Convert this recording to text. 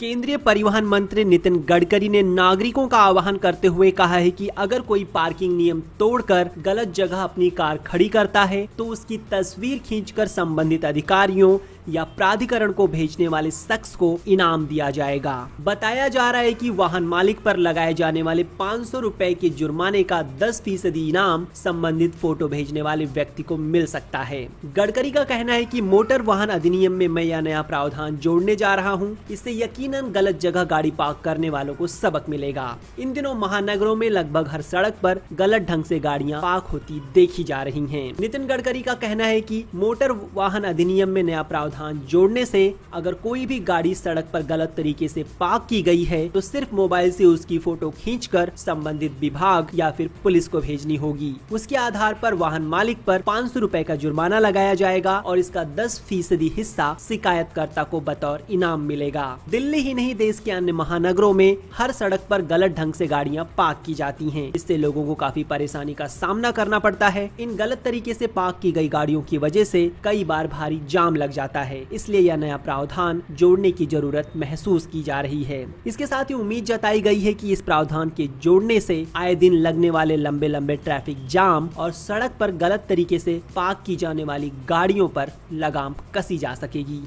केंद्रीय परिवहन मंत्री नितिन गडकरी ने नागरिकों का आह्वान करते हुए कहा है कि अगर कोई पार्किंग नियम तोड़कर गलत जगह अपनी कार खड़ी करता है तो उसकी तस्वीर खींचकर संबंधित अधिकारियों या प्राधिकरण को भेजने वाले शख्स को इनाम दिया जाएगा बताया जा रहा है कि वाहन मालिक पर लगाए जाने वाले पाँच सौ के जुर्माने का दस फीसदी इनाम संबंधित फोटो भेजने वाले व्यक्ति को मिल सकता है गडकरी का कहना है की मोटर वाहन अधिनियम में मैं यह नया प्रावधान जोड़ने जा रहा हूँ इससे यकीन गलत जगह गाड़ी पार्क करने वालों को सबक मिलेगा इन दिनों महानगरों में लगभग हर सड़क पर गलत ढंग से गाड़ियां पार्क होती देखी जा रही हैं। नितिन गडकरी का कहना है कि मोटर वाहन अधिनियम में नया प्रावधान प्रावधान जोड़ने से अगर कोई भी गाड़ी सड़क पर गलत तरीके से पार्क की गई है तो सिर्फ मोबाइल से उसकी फोटो खींचकर संबंधित विभाग या फिर पुलिस को भेजनी होगी उसके आधार पर वाहन मालिक पर पाँच सौ रूपए का जुर्माना लगाया जाएगा और इसका दस फीसदी हिस्सा शिकायतकर्ता को बतौर इनाम मिलेगा दिल्ली ही नहीं देश के अन्य महानगरों में हर सड़क पर गलत ढंग से गाड़ियां पार्क की जाती हैं इससे लोगों को काफी परेशानी का सामना करना पड़ता है इन गलत तरीके से पार्क की गई गाड़ियों की वजह से कई बार भारी जाम लग जाता है है इसलिए यह नया प्रावधान जोड़ने की जरूरत महसूस की जा रही है इसके साथ ही उम्मीद जताई गई है की इस प्रावधान के जोड़ने से आए दिन लगने वाले लंबे लंबे ट्रैफिक जाम और सड़क पर गलत तरीके से पार्क की जाने वाली गाड़ियों पर लगाम कसी जा सकेगी